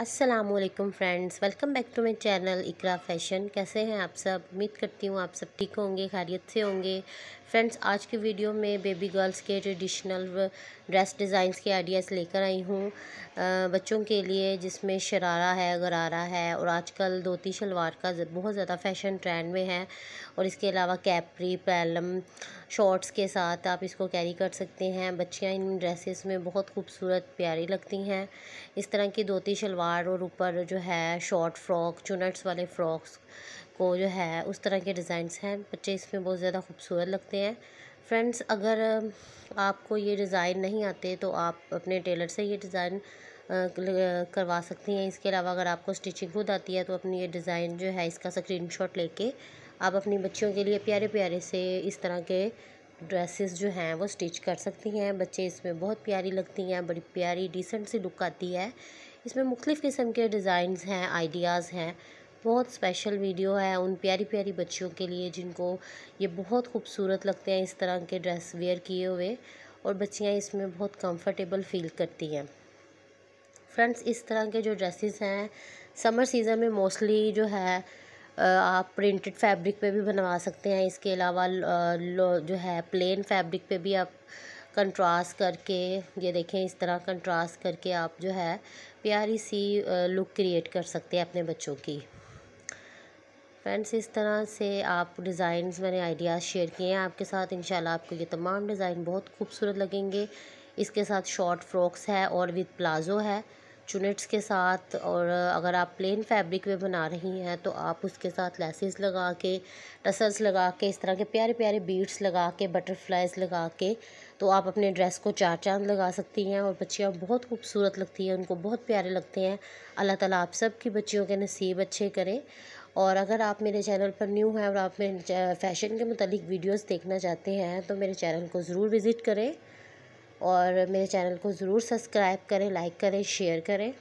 Aslam friends welcome back to my channel Iqra fashion कैसे हैं आप सब उम्मीद करती हूँ आप सब ठीक होंगे खैरियत से होंगे फ्रेंड्स आज की वीडियो में बेबी गर्ल्स के ट्रेडिशनल ड्रेस डिज़ाइंस के आइडियाज़ लेकर आई हूँ बच्चों के लिए जिसमें शरारा है गरारा है और आजकल धोती शलवार का बहुत ज़्यादा फैशन ट्रेंड में है और इसके अलावा कैपरी पैलम शॉर्ट्स के साथ आप इसको कैरी कर सकते हैं बच्चियाँ इन ड्रेसेस में बहुत खूबसूरत प्यारी लगती हैं इस तरह की धोती शलवार सलवार और ऊपर जो है शॉर्ट फ्रॉक चुनट्स वाले फ्रॉक्स को जो है उस तरह के डिज़ाइंस हैं बच्चे इसमें बहुत ज़्यादा खूबसूरत लगते हैं फ्रेंड्स अगर आपको ये डिज़ाइन नहीं आते तो आप अपने टेलर से ये डिज़ाइन करवा सकती हैं इसके अलावा अगर आपको स्टिचिंग खुद आती है तो अपनी ये डिज़ाइन जो है इसका स्क्रीनशॉट लेके आप अपनी बच्चियों के लिए प्यारे प्यारे से इस तरह के ड्रेसेस जो हैं वो स्टिच कर सकती हैं बच्चे इसमें बहुत प्यारी लगती हैं बड़ी प्यारी डिसेंट सी लुक आती है इसमें मुख्तफ किस्म के डिज़ाइंस हैं आइडियाज़ हैं बहुत स्पेशल वीडियो है उन प्यारी प्यारी बच्चियों के लिए जिनको ये बहुत खूबसूरत लगते हैं इस तरह के ड्रेस वेयर किए हुए और बच्चियाँ इसमें बहुत कम्फर्टेबल फील करती हैं फ्रेंड्स इस तरह के जो ड्रेसेस हैं समर सीज़न में मोस्टली जो है आप प्रिंटेड फैब्रिक पे भी बनवा सकते हैं इसके अलावा जो है प्लेन फैब्रिक पे भी आप कंट्रास्ट करके ये देखें इस तरह कंट्रास्ट करके आप जो है प्यारी सी लुक क्रिएट कर सकते हैं अपने बच्चों की फ्रेंड्स इस तरह से आप डिज़ाइन मैंने आइडियाज़ शेयर किए हैं आपके साथ इन आपको ये तमाम डिज़ाइन बहुत खूबसूरत लगेंगे इसके साथ शॉर्ट फ्रॉक्स है और विद प्लाज़ो है चुनेट्स के साथ और अगर आप प्लेन फैब्रिक में बना रही हैं तो आप उसके साथ लेसेस लगा के टसल्स लगा के इस तरह के प्यारे प्यारे बीड्स लगा के बटरफ्लाइज लगा के तो आप अपने ड्रेस को चार चांद लगा सकती हैं और बच्चियाँ बहुत खूबसूरत लगती हैं उनको बहुत प्यारे लगते हैं अल्लाह ताला आप सब की बच्चियों के नसीब अच्छे करें और अगर आप मेरे चैनल पर न्यू हैं और आप मेरे फैशन के मतलब वीडियोज़ देखना चाहते हैं तो मेरे चैनल को ज़रूर विज़िट करें और मेरे चैनल को ज़रूर सब्सक्राइब करें लाइक करें शेयर करें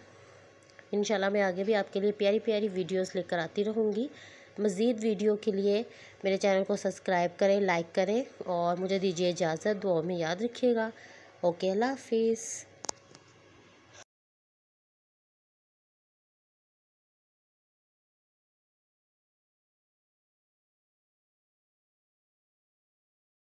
इन मैं आगे भी आपके लिए प्यारी प्यारी वीडियोस लेकर आती रहूँगी मज़ीद वीडियो के लिए मेरे चैनल को सब्सक्राइब करें लाइक करें और मुझे दीजिए इजाज़त दुआ में याद रखिएगा ओके अल्लाह हाफिज़